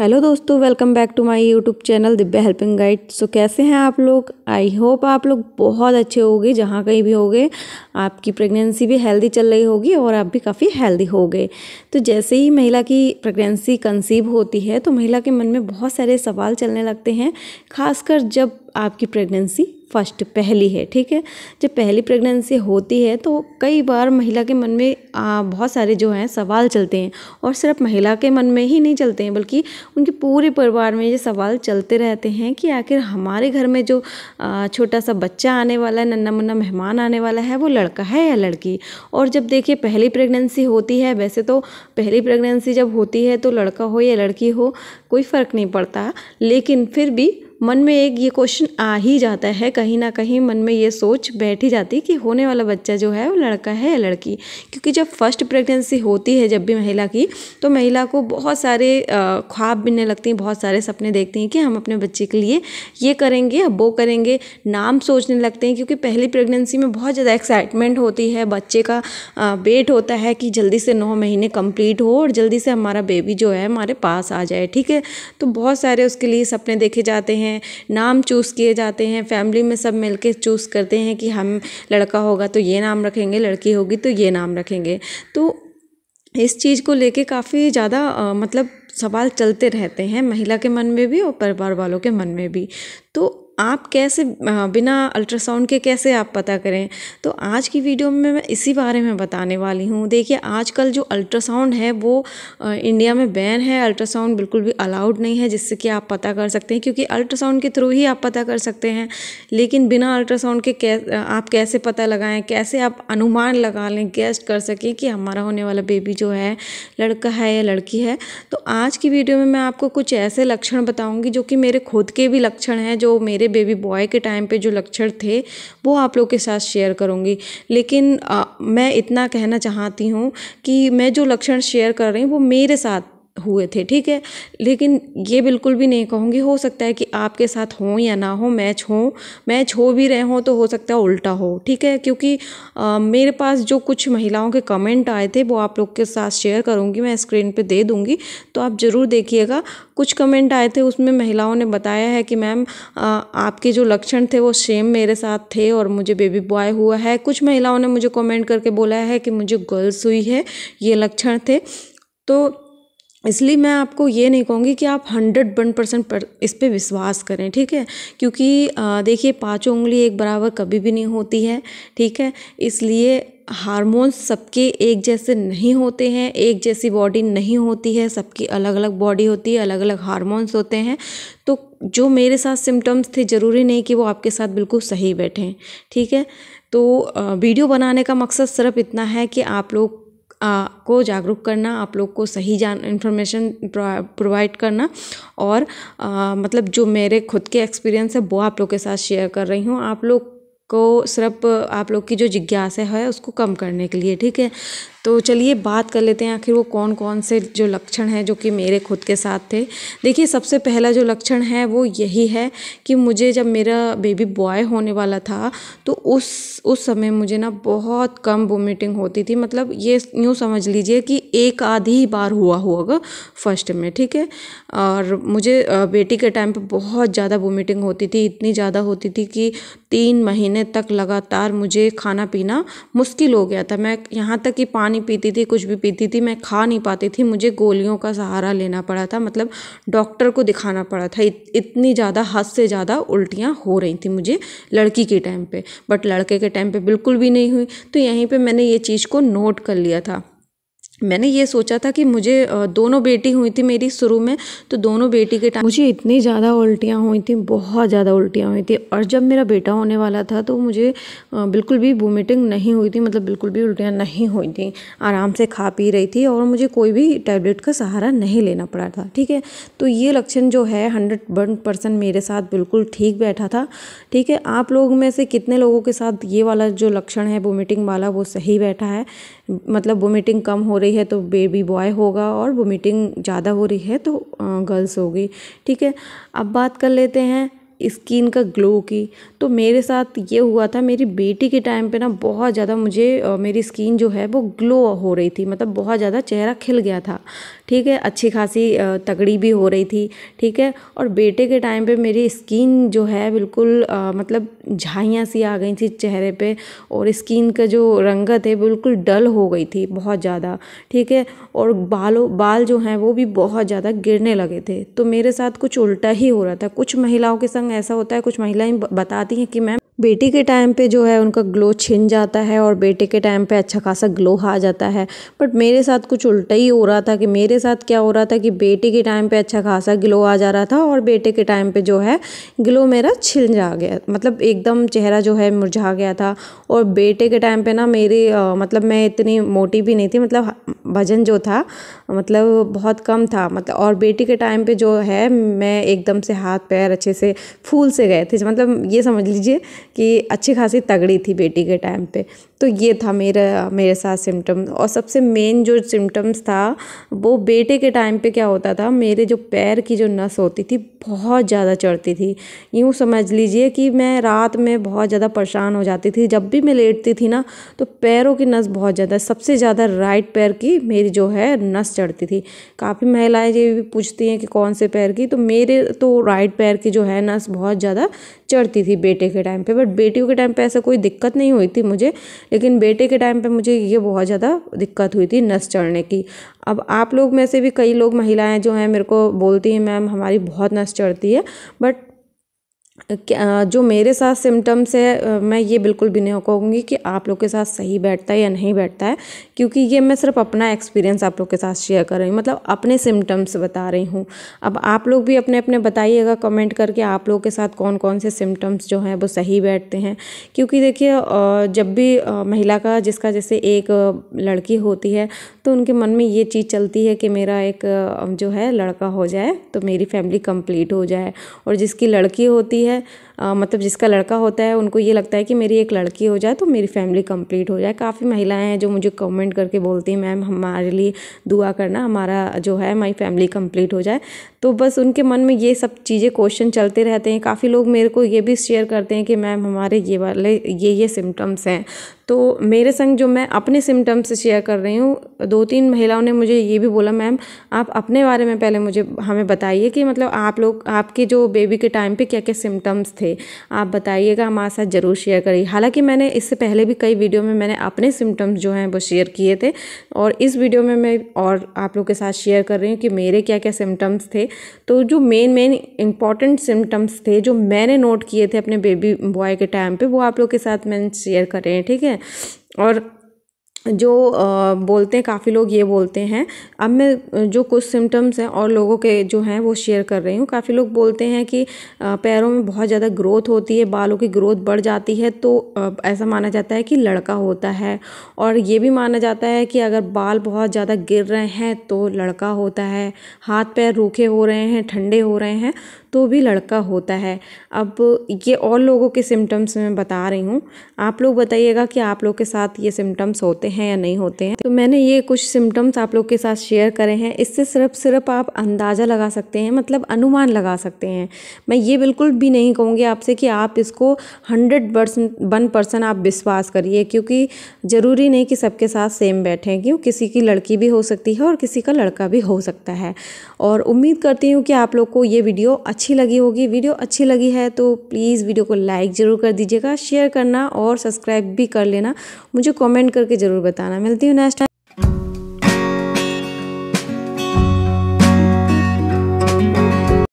hello दोस्तों welcome back to my YouTube channel Divya helping guide so कैसे हैं आप लोग आई होप आप लोग बहुत अच्छे गए जहाँ कहीं भी गए आपकी प्रेगनेंसी भी हेल्दी चल रही होगी और आप भी काफ़ी हेल्दी गए तो जैसे ही महिला की प्रेगनेंसी कंसीव होती है तो महिला के मन में बहुत सारे सवाल चलने लगते हैं खासकर जब आपकी प्रेगनेंसी फर्स्ट पहली है ठीक है जब पहली प्रेगनेंसी होती है तो कई बार महिला के मन में आ, बहुत सारे जो हैं सवाल चलते हैं और सिर्फ महिला के मन में ही नहीं चलते हैं बल्कि उनके पूरे परिवार में ये सवाल चलते रहते हैं कि आखिर हमारे घर में जो छोटा सा बच्चा आने वाला है नन्ना मुन्ना मेहमान आने वाला है वो लड़का है या लड़की और जब देखिए पहली प्रेगनेंसी होती है वैसे तो पहली प्रेगनेंसी जब होती है तो लड़का हो या लड़की हो कोई फ़र्क नहीं पड़ता लेकिन फिर भी मन में एक ये क्वेश्चन आ ही जाता है कहीं ना कहीं मन में ये सोच बैठ ही जाती कि होने वाला बच्चा जो है वो लड़का है या लड़की क्योंकि जब फर्स्ट प्रेगनेंसी होती है जब भी महिला की तो महिला को बहुत सारे ख्वाब बिनने लगती हैं बहुत सारे सपने देखती हैं कि हम अपने बच्चे के लिए ये करेंगे अब वो करेंगे नाम सोचने लगते हैं क्योंकि पहली प्रेगनेंसी में बहुत ज़्यादा एक्साइटमेंट होती है बच्चे का वेट होता है कि जल्दी से नौ महीने कंप्लीट हो और जल्दी से हमारा बेबी जो है हमारे पास आ जाए ठीक है तो बहुत सारे उसके लिए सपने देखे जाते हैं हैं नाम चूज़ किए जाते हैं फैमिली में सब मिल के चूज़ करते हैं कि हम लड़का होगा तो ये नाम रखेंगे लड़की होगी तो ये नाम रखेंगे तो इस चीज़ को लेके काफ़ी ज़्यादा मतलब सवाल चलते रहते हैं महिला के मन में भी और परिवार वालों के मन में भी तो आप कैसे हाँ, बिना अल्ट्रासाउंड के कैसे आप पता करें तो आज की वीडियो में मैं इसी बारे में बताने वाली हूँ देखिए आजकल जो अल्ट्रासाउंड है वो इंडिया में बैन है अल्ट्रासाउंड बिल्कुल भी अलाउड नहीं है जिससे कि आप पता कर सकते हैं क्योंकि अल्ट्रासाउंड के थ्रू ही आप पता कर सकते हैं लेकिन बिना अल्ट्रासाउंड के कै आप कैसे पता लगाएं कैसे आप अनुमान लगा लें गेस्ट कर सकें कि हमारा होने वाला बेबी जो है लड़का है या लड़की है तो आज की वीडियो में मैं आपको कुछ ऐसे लक्षण बताऊँगी जो कि मेरे खुद के भी लक्षण हैं जो मेरे थे बेबी बॉय के टाइम पे जो लक्षण थे वो आप लोग के साथ शेयर करूँगी लेकिन आ, मैं इतना कहना चाहती हूँ कि मैं जो लक्षण शेयर कर रही हूँ वो मेरे साथ हुए थे ठीक है लेकिन ये बिल्कुल भी नहीं कहूँगी हो सकता है कि आपके साथ हो या ना हो मैच हो मैच हो भी रहे हों तो हो सकता है उल्टा हो ठीक है क्योंकि आ, मेरे पास जो कुछ महिलाओं के कमेंट आए थे वो आप लोग के साथ शेयर करूँगी मैं स्क्रीन पे दे दूँगी तो आप ज़रूर देखिएगा कुछ कमेंट आए थे उसमें महिलाओं ने बताया है कि मैम आपके जो लक्षण थे वो सेम मेरे साथ थे और मुझे बेबी बॉय हुआ है कुछ महिलाओं ने मुझे कमेंट करके बोला है कि मुझे गर्ल्स हुई है ये लक्षण थे तो इसलिए मैं आपको ये नहीं कहूँगी कि आप हंड्रेड वन परसेंट पर इस पर विश्वास करें ठीक है क्योंकि देखिए पाँचों उंगली एक बराबर कभी भी नहीं होती है ठीक है इसलिए हार्मोन्स सबके एक जैसे नहीं होते हैं एक जैसी बॉडी नहीं होती है सबकी अलग अलग बॉडी होती है अलग अलग हार्मोन्स होते हैं तो जो मेरे साथ सिम्टम्स थे ज़रूरी नहीं कि वो आपके साथ बिल्कुल सही बैठें ठीक है तो वीडियो बनाने का मकसद सिर्फ इतना है कि आप लोग को जागरूक करना आप लोग को सही जान इन्फॉर्मेशन प्रोवाइड करना और मतलब जो मेरे खुद के एक्सपीरियंस है वो आप लोग के साथ शेयर कर रही हूँ आप लोग को सिर्फ आप लोग की जो जिज्ञासा है उसको कम करने के लिए ठीक है तो चलिए बात कर लेते हैं आखिर वो कौन कौन से जो लक्षण हैं जो कि मेरे खुद के साथ थे देखिए सबसे पहला जो लक्षण है वो यही है कि मुझे जब मेरा बेबी बॉय होने वाला था तो उस उस समय मुझे ना बहुत कम वोमिटिंग होती थी मतलब ये यूँ समझ लीजिए कि एक आधी ही बार हुआ होगा फर्स्ट में ठीक है और मुझे बेटी के टाइम पर बहुत ज़्यादा वोमिटिंग होती थी इतनी ज़्यादा होती थी कि तीन महीने तक लगातार मुझे खाना पीना मुश्किल हो गया था मैं यहाँ तक कि पानी पानी पीती थी कुछ भी पीती थी मैं खा नहीं पाती थी मुझे गोलियों का सहारा लेना पड़ा था मतलब डॉक्टर को दिखाना पड़ा था इत, इतनी ज़्यादा हद से ज़्यादा उल्टियाँ हो रही थी मुझे लड़की के टाइम पे बट लड़के के टाइम पे बिल्कुल भी नहीं हुई तो यहीं पे मैंने ये चीज़ को नोट कर लिया था मैंने ये सोचा था कि मुझे दोनों बेटी हुई थी मेरी शुरू में तो दोनों बेटी के टाइम मुझे इतनी ज़्यादा उल्टियाँ हुई थी बहुत ज़्यादा उल्टियाँ हुई थी और जब मेरा बेटा होने वाला था तो मुझे बिल्कुल भी वोमिटिंग नहीं हुई थी मतलब बिल्कुल भी उल्टियाँ नहीं हुई थी आराम से खा पी रही थी और मुझे कोई भी टैबलेट का सहारा नहीं लेना पड़ा था ठीक है तो ये लक्षण जो है हंड्रेड वन परसेंट मेरे साथ बिल्कुल ठीक बैठा था ठीक है आप लोग में से कितने लोगों के साथ ये वाला जो लक्षण है वोमिटिंग वाला वो सही बैठा है मतलब वोमिटिंग कम हो रही है तो बेबी बॉय होगा और वोमिटिंग ज़्यादा हो रही है तो गर्ल्स होगी ठीक है अब बात कर लेते हैं स्किन का ग्लो की तो मेरे साथ ये हुआ था मेरी बेटी के टाइम पे ना बहुत ज़्यादा मुझे मेरी स्किन जो है वो ग्लो हो रही थी मतलब बहुत ज़्यादा चेहरा खिल गया था ठीक है अच्छी खासी तगड़ी भी हो रही थी ठीक है और बेटे के टाइम पे मेरी स्किन जो है बिल्कुल आ, मतलब झाइयाँ सी आ गई थी चेहरे पे और स्किन का जो रंगत है बिल्कुल डल हो गई थी बहुत ज़्यादा ठीक है और बालों बाल जो हैं वो भी बहुत ज़्यादा गिरने लगे थे तो मेरे साथ कुछ उल्टा ही हो रहा था कुछ महिलाओं के संग ऐसा होता है कुछ महिलाएं बताती हैं कि मैम बेटी के टाइम पे जो है उनका ग्लो छिन जाता है और बेटे के टाइम पे अच्छा खासा ग्लो आ जाता है बट मेरे साथ कुछ उल्टा ही हो रहा था कि मेरे साथ क्या हो रहा था कि बेटी के टाइम पे अच्छा खासा ग्लो आ जा रहा था और बेटे के टाइम पे जो है ग्लो मेरा छिल जा गया मतलब एकदम चेहरा जो है मुरझा गया था और बेटे के टाइम पर ना मेरी मतलब मैं इतनी मोटी भी नहीं थी मतलब वजन जो था मतलब बहुत कम था मतलब और बेटी के टाइम पर जो है मैं एकदम से हाथ पैर अच्छे से फूल से गए थे मतलब ये समझ लीजिए कि अच्छी खासी तगड़ी थी बेटी के टाइम पे तो ये था मेरा मेरे साथ सिम्टम और सबसे मेन जो सिम्टम्स था वो बेटे के टाइम पे क्या होता था मेरे जो पैर की जो नस होती थी बहुत ज़्यादा चढ़ती थी यूँ समझ लीजिए कि मैं रात में बहुत ज़्यादा परेशान हो जाती थी जब भी मैं लेटती थी ना तो पैरों की नस बहुत ज़्यादा सबसे ज़्यादा राइट पैर की मेरी जो है नस चढ़ती थी काफ़ी महिलाएं ये भी पूछती हैं कि कौन से पैर की तो मेरे तो राइट पैर की जो है नस बहुत ज़्यादा चढ़ती थी बेटे के टाइम पर बट बेटियों के टाइम पर ऐसा कोई दिक्कत नहीं हुई थी मुझे लेकिन बेटे के टाइम पे मुझे ये बहुत ज़्यादा दिक्कत हुई थी नस चढ़ने की अब आप लोग में से भी कई लोग महिलाएं जो हैं मेरे को बोलती हैं मैम हमारी बहुत नस चढ़ती है बट जो मेरे साथ सिम्टम्स है मैं ये बिल्कुल भी नहीं कहूँगी कि आप लोग के साथ सही बैठता है या नहीं बैठता है क्योंकि ये मैं सिर्फ अपना एक्सपीरियंस आप लोग के साथ शेयर कर रही हूँ मतलब अपने सिम्टम्स बता रही हूँ अब आप लोग भी अपने अपने बताइएगा कमेंट करके आप लोग के साथ कौन कौन से सिम्टम्स जो हैं वो सही बैठते हैं क्योंकि देखिए जब भी महिला का जिसका जैसे एक लड़की होती है तो उनके मन में ये चीज़ चलती है कि मेरा एक जो है लड़का हो जाए तो मेरी फैमिली कंप्लीट हो जाए और जिसकी लड़की होती je आ, मतलब जिसका लड़का होता है उनको ये लगता है कि मेरी एक लड़की हो जाए तो मेरी फैमिली कंप्लीट हो जाए काफ़ी महिलाएं हैं जो मुझे कमेंट करके बोलती हैं मैम हमारे लिए दुआ करना हमारा जो है माई फैमिली कम्प्लीट हो जाए तो बस उनके मन में ये सब चीज़ें क्वेश्चन चलते रहते हैं काफ़ी लोग मेरे को ये भी शेयर करते हैं कि मैम हमारे ये वाले ये ये सिम्टम्स हैं तो मेरे संग जो मैं अपने सिम्टम्स शेयर कर रही हूँ दो तीन महिलाओं ने मुझे ये भी बोला मैम आप अपने बारे में पहले मुझे हमें बताइए कि मतलब आप लोग आपके जो बेबी के टाइम पे क्या क्या सिम्टम्स थे थे आप बताइएगा हमारे साथ ज़रूर शेयर करिए हालाँकि मैंने इससे पहले भी कई वीडियो में मैंने अपने सिम्टम्स जो हैं वो शेयर किए थे और इस वीडियो में मैं और आप लोग के साथ शेयर कर रही हूँ कि मेरे क्या क्या सिम्टम्स थे तो जो मेन मेन इंपॉर्टेंट सिम्टम्स थे जो मैंने नोट किए थे अपने बेबी बॉय के टाइम पर वो आप लोग के साथ मैंने शेयर कर रहे हैं ठीक है और जो बोलते हैं काफ़ी लोग ये बोलते हैं अब मैं जो कुछ सिम्टम्स हैं और लोगों के जो हैं वो शेयर कर रही हूँ काफ़ी लोग बोलते हैं कि पैरों में बहुत ज़्यादा ग्रोथ होती है बालों की ग्रोथ बढ़ जाती है तो ऐसा माना जाता है कि लड़का होता है और ये भी माना जाता है कि अगर बाल बहुत ज़्यादा गिर रहे हैं तो लड़का होता है हाथ पैर रूखे हो रहे हैं ठंडे हो रहे हैं तो भी लड़का होता है अब ये और लोगों के सिम्टम्स मैं बता रही हूँ आप लोग बताइएगा कि आप लोग के साथ ये सिम्टम्स होते हैं हैं या नहीं होते हैं तो मैंने ये कुछ सिम्टम्स आप लोग के साथ शेयर करे हैं इससे सिर्फ सिर्फ आप अंदाज़ा लगा सकते हैं मतलब अनुमान लगा सकते हैं मैं ये बिल्कुल भी नहीं कहूँगी आपसे कि आप इसको हंड्रेड परसेंट वन परसेंट आप विश्वास करिए क्योंकि ज़रूरी नहीं कि सबके साथ सेम बैठें क्यों किसी की लड़की भी हो सकती है और किसी का लड़का भी हो सकता है और उम्मीद करती हूँ कि आप लोग को ये वीडियो अच्छी लगी होगी वीडियो अच्छी लगी है तो प्लीज़ वीडियो को लाइक ज़रूर कर दीजिएगा शेयर करना और सब्सक्राइब भी कर लेना मुझे कमेंट करके ज़रूर बताना मिलती हूँ नेक्स्ट